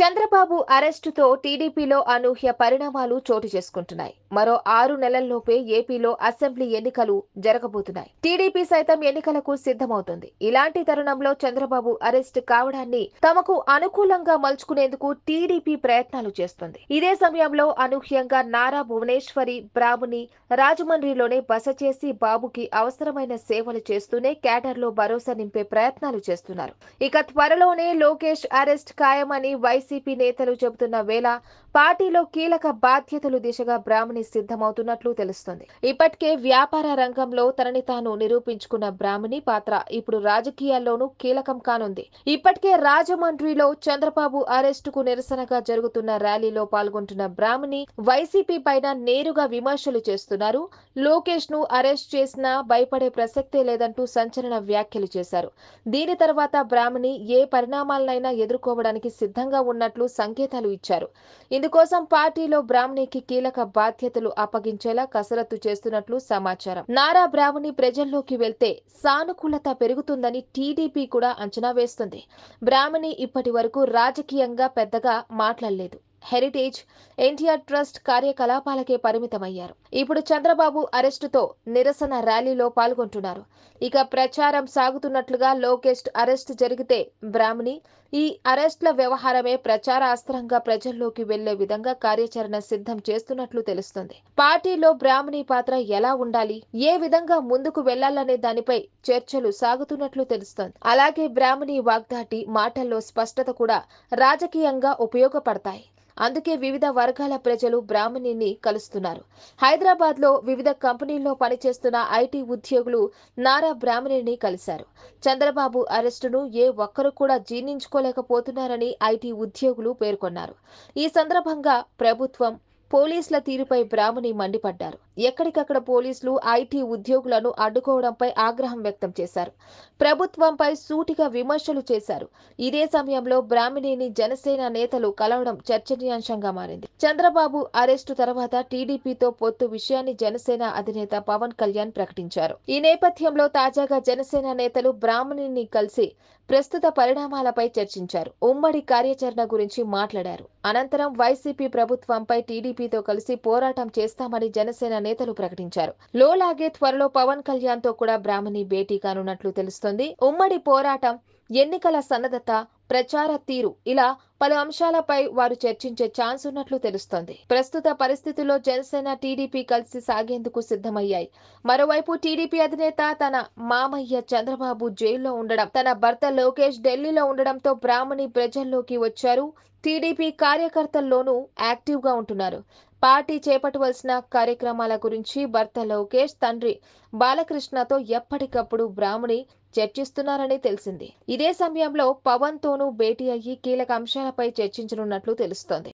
చంద్రబాబు అరెస్టుతో టీడీపీలో అనూహ్య పరిణామాలు చోటు చేసుకుంటున్నాయి మరో ఆరు నెలల్లోపే ఏపీలో అసెంబ్లీ ఎన్నికలు జరగబోతున్నాయి టీడీపీ సైతం ఎన్నికలకు సిద్ధమవుతుంది ఇలాంటి తరుణంలో చంద్రబాబు అరెస్ట్ కావడాన్ని తమకు అనుకూలంగా మలుచుకునేందుకు టీడీపీ ప్రయత్నాలు చేస్తుంది ఇదే సమయంలో అనూహ్యంగా నారా భువనేశ్వరి బాబుని రాజమండ్రిలోనే బస చేసి బాబుకి అవసరమైన సేవలు చేస్తూనే లో భరోసా నింపే ప్రయత్నాలు చేస్తున్నారు ఇక త్వరలోనే లోకేష్ అరెస్ట్ ఖాయమని వైసీపీ నేతలు చెబుతున్న వేళ పార్టీలో కీలక బాధ్యతలు దిశగా బ్రాహ్మణి సిద్ధమవుతున్నట్లు తెలుస్తోంది ఇప్పటికే వ్యాపార రంగంలో తనని తాను నిరూపించుకున్న బ్రాహ్మణి పాత్ర ఇప్పుడు రాజకీయాల్లోనూ కీలకం కానుంది ఇప్పటికే రాజమండ్రిలో చంద్రబాబు అరెస్టుకు నిరసనగా జరుగుతున్న ర్యాలీలో పాల్గొంటున్న బ్రాహ్మణి వైసీపీ పైన నేరుగా విమర్శలు చేస్తున్నారు లోకేష్ ను అరెస్ట్ చేసినా భయపడే ప్రసక్తే లేదంటూ సంచలన వ్యాఖ్యలు చేశారు దీని తర్వాత బ్రాహ్మణి ఏ పరిణామాలనైనా ఎదుర్కోవడానికి సిద్ధంగా ఉన్నట్లు సంకేతాలు ఇచ్చారు ఇందుకోసం పార్టీలో బ్రాహ్మణికి కీలక బాధ్యతలు అప్పగించేలా కసరత్తు చేస్తున్నట్లు సమాచారం నారా బ్రాహ్మణి ప్రజల్లోకి వెళ్తే సానుకూలత పెరుగుతుందని టీడీపీ కూడా అంచనా వేస్తుంది బ్రాహ్మణి ఇప్పటి వరకు రాజకీయంగా పెద్దగా మాట్లాడలేదు హెరిటేజ్ ఎన్టీఆర్ ట్రస్ట్ కార్యకలాపాలకే పరిమితమయ్యారు ఇప్పుడు చంద్రబాబు అరెస్టుతో నిరసన ర్యాలీలో పాల్గొంటున్నారు ఇక ప్రచారం సాగుతున్నట్లుగా లోకేష్ అరెస్ట్ జరిగితే బ్రాహ్మణి ఈ అరెస్ట్ల వ్యవహారమే ప్రచార అస్త్రంగా ప్రజల్లోకి వెళ్లే విధంగా కార్యాచరణ సిద్ధం చేస్తున్నట్లు తెలుస్తుంది పార్టీలో బ్రాహ్మణి పాత్ర ఎలా ఉండాలి ఏ విధంగా ముందుకు వెళ్లాలనే దానిపై చర్చలు సాగుతున్నట్లు తెలుస్తోంది అలాగే బ్రాహ్మణి వాగ్దాటి మాటల్లో స్పష్టత కూడా రాజకీయంగా ఉపయోగపడతాయి అందుకే వివిధ వర్గాల ప్రజలు బ్రాహ్మణిని కలుస్తున్నారు హైదరాబాద్ లో వివిధ కంపెనీల్లో పనిచేస్తున్న ఐటీ ఉద్యోగులు నారా బ్రాహ్మణిని కలిశారు చంద్రబాబు అరెస్టును ఏ ఒక్కరు కూడా జీర్ణించుకోలేకపోతున్నారని ఐటీ ఉద్యోగులు పేర్కొన్నారు ఈ సందర్భంగా ప్రభుత్వం పోలీసుల తీరుపై బ్రాహ్మణి మండిపడ్డారు ఎక్కడికక్కడ పోలీసులు ఐటీ ఉద్యోగులను అడ్డుకోవడంపై ఆగ్రహం వ్యక్తం చేశారు ప్రభుత్వంపై సూటిగా విమర్శలు చేశారు ఇదే సమయంలో బ్రాహ్మణిని జనసేన నేతలు కలవడం చర్చనీయాంశంగా మారింది చంద్రబాబు అరెస్టు తర్వాత టీడీపీతో పొత్తు విషయాన్ని జనసేన అధినేత పవన్ కళ్యాణ్ ప్రకటించారు ఈ నేపథ్యంలో తాజాగా జనసేన నేతలు బ్రాహ్మణిని కలిసి ప్రస్తుత పరిణామాలపై చర్చించారు ఉమ్మడి కార్యాచరణ గురించి మాట్లాడారు అనంతరం వైసీపీ ప్రభుత్వంపై టీడీపీ బీజేపీతో కలిసి పోరాటం చేస్తామని జనసేన నేతలు ప్రకటించారు లోలాగే త్వరలో పవన్ కళ్యాణ్ తో కూడా బ్రాహ్మణి భేటీ కానున్నట్లు తెలుస్తోంది ఉమ్మడి పోరాటం ఎన్నికల సన్నద్ధత ప్రచార తీరు ఇలా పలు అంశాలపై వారు చర్చించే ఛాన్స్ ఉన్నట్లు తెలుస్తోంది ప్రస్తుత పరిస్థితుల్లో జనసేన టీడీపీ కలిసి సాగేందుకు సిద్ధమయ్యాయి మరోవైపు టీడీపీ అధినేత తన మామయ్య చంద్రబాబు జైల్లో ఉండడం తన భర్త లోకేష్ ఢిల్లీలో ఉండడంతో బ్రాహ్మణి ప్రజల్లోకి వచ్చారు టీడీపీ కార్యకర్తల్లోనూ యాక్టివ్ గా ఉంటున్నారు పార్టీ చేపట్టవలసిన కార్యక్రమాల గురించి భర్త లోకేష్ తండ్రి బాలకృష్ణతో ఎప్పటికప్పుడు బ్రాహ్మణి చర్చిస్తున్నారని తెలిసింది ఇదే సమయంలో పవన్ తోనూ భేటీ అయ్యి కీలక అంశాలపై చర్చించనున్నట్లు తెలుస్తోంది